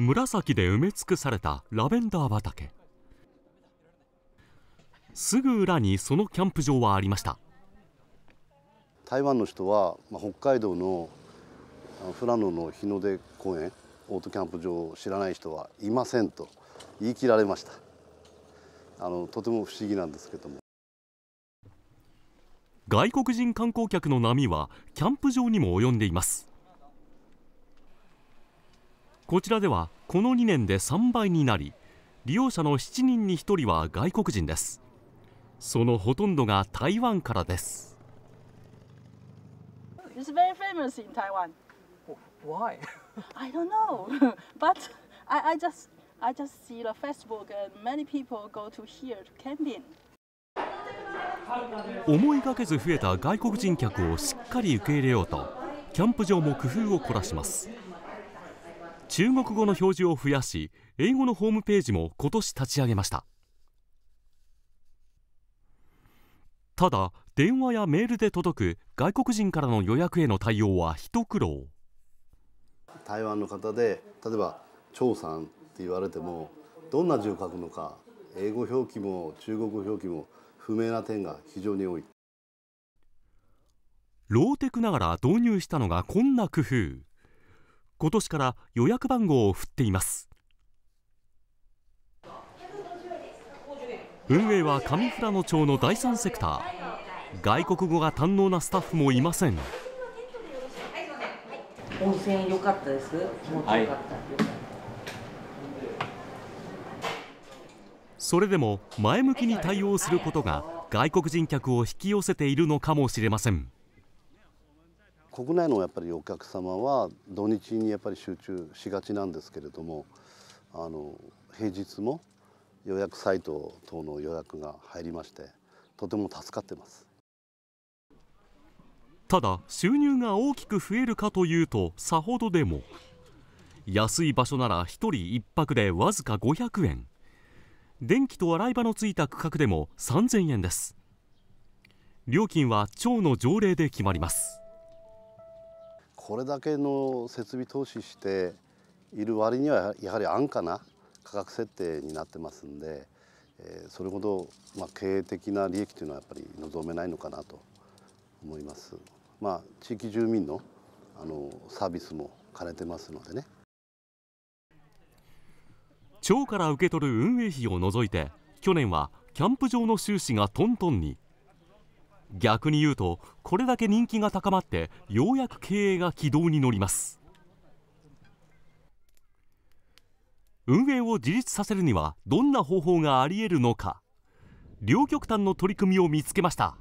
紫で埋め尽くされたラベンダー畑すぐ裏にそのキャンプ場はありました台湾の人は、まあ、北海道の富良野の日の出公園オートキャンプ場を知らない人はいませんと言い切られましたあのとても不思議なんですけども外国人観光客の波はキャンプ場にも及んでいますこちらではこの2年で3倍になり利用者の7人に1人は外国人ですそのほとんどが台湾からです It's very famous in Taiwan. Why? I don't know. But I, I just I just see the Facebook and many people go to here to camping. 思いがけず増えた外国人客をしっかり受け入れようとキャンプ場も工夫を凝らします中国語の表示を増やし英語のホームページも今年立ち上げましたただ電話やメールで届く外国人からの予約への対応は一苦労台湾の方で例えば「張さん」って言われてもどんな字を書くのか英語表記も中国語表記も不明な点が非常に多いローテクながら導入したのがこんな工夫今年から予約番号を振っています運営は上富良野町の第三セクター外国語が堪能なスタッフもいません温泉良かったです気持ちよかった、はいそれでも前向きに対応することが外国人客を引き寄せているのかもしれません。国内のやっぱりお客様は土日にやっぱり集中しがちなんですけれどもあの平日も予約サイト等の予約が入りましてとても助かってますただ収入が大きく増えるかというとさほどでも安い場所なら1人1泊でわずか500円電気と洗い場のついた区画でも3000円です料金は町の条例で決まりますこれだけの設備投資している割にはやはり安価な価格設定になってますんで、えー、それほど、まあ、経営的な利益というのはやっぱり望めないのかなと思います。まあ、地域住民のあのサービスも兼ねてますのでね町から受け取る運営費を除いて去年はキャンプ場の収支がトントンに。逆に言うとこれだけ人気が高まってようやく経営が軌道に乗ります運営を自立させるにはどんな方法がありえるのか両極端の取り組みを見つけました